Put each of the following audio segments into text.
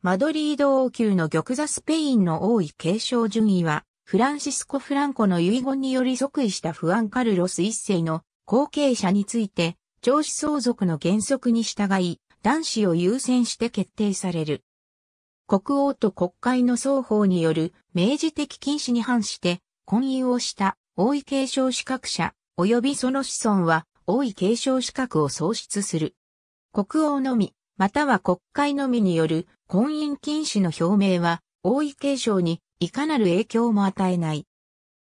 マドリード王宮の玉座スペインの王位継承順位は、フランシスコ・フランコの遺言により即位したフアン・カルロス一世の後継者について、長子相続の原則に従い、男子を優先して決定される。国王と国会の双方による明示的禁止に反して、婚姻をした王位継承資格者、及びその子孫は王位継承資格を喪失する。国王のみ、または国会のみによる婚姻禁止の表明は、王位継承にいかなる影響も与えない。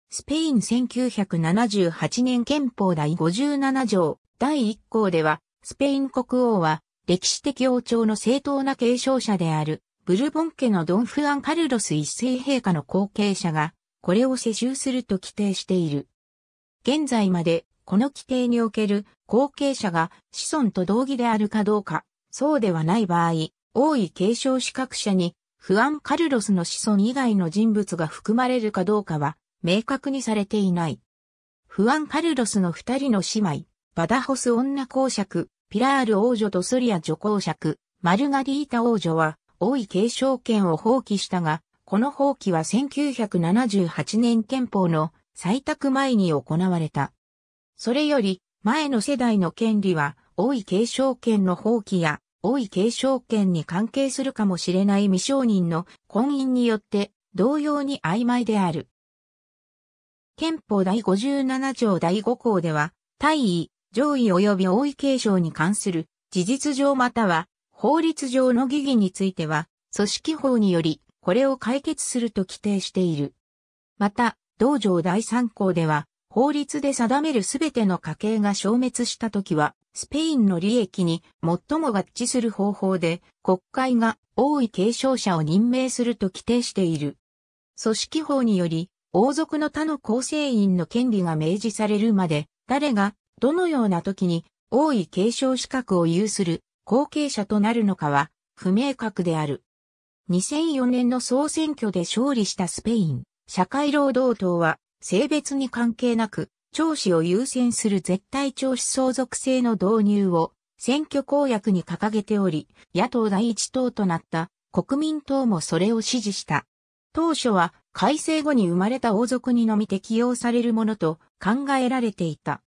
スペイン1978年憲法第57条第1項では、スペイン国王は歴史的王朝の正当な継承者である、ブルボン家のドン・フアン・カルロス一世陛下の後継者が、これを世襲すると規定している。現在まで、この規定における後継者が子孫と同義であるかどうか、そうではない場合、王位継承資格者に、フアン・カルロスの子孫以外の人物が含まれるかどうかは、明確にされていない。フアン・カルロスの二人の姉妹、バダホス女公爵、ピラール王女とソリア女公爵、マルガリータ王女は、王位継承権を放棄したが、この放棄は1978年憲法の採択前に行われた。それより、前の世代の権利は、王位継承権の放棄や、王位継承権に関係するかもしれない未承認の婚姻によって同様に曖昧である。憲法第57条第5項では、大位、上位及び王位継承に関する事実上または法律上の疑義については、組織法によりこれを解決すると規定している。また、同条第3項では、法律で定めるすべての家系が消滅したときは、スペインの利益に最も合致する方法で国会が王位継承者を任命すると規定している。組織法により王族の他の構成員の権利が明示されるまで誰がどのような時に王位継承資格を有する後継者となるのかは不明確である。2004年の総選挙で勝利したスペイン社会労働党は性別に関係なく長子を優先する絶対長子相続制の導入を選挙公約に掲げており、野党第一党となった国民党もそれを支持した。当初は改正後に生まれた王族にのみ適用されるものと考えられていた。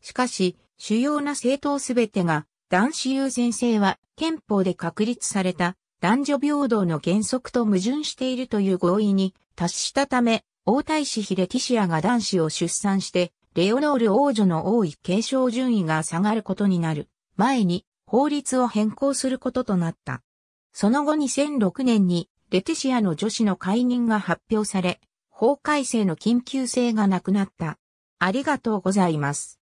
しかし、主要な政党すべてが男子優先制は憲法で確立された男女平等の原則と矛盾しているという合意に達したため、王太子妃レティシアが男子を出産して、レオノール王女の王位継承順位が下がることになる前に法律を変更することとなった。その後2006年にレティシアの女子の解任が発表され、法改正の緊急性がなくなった。ありがとうございます。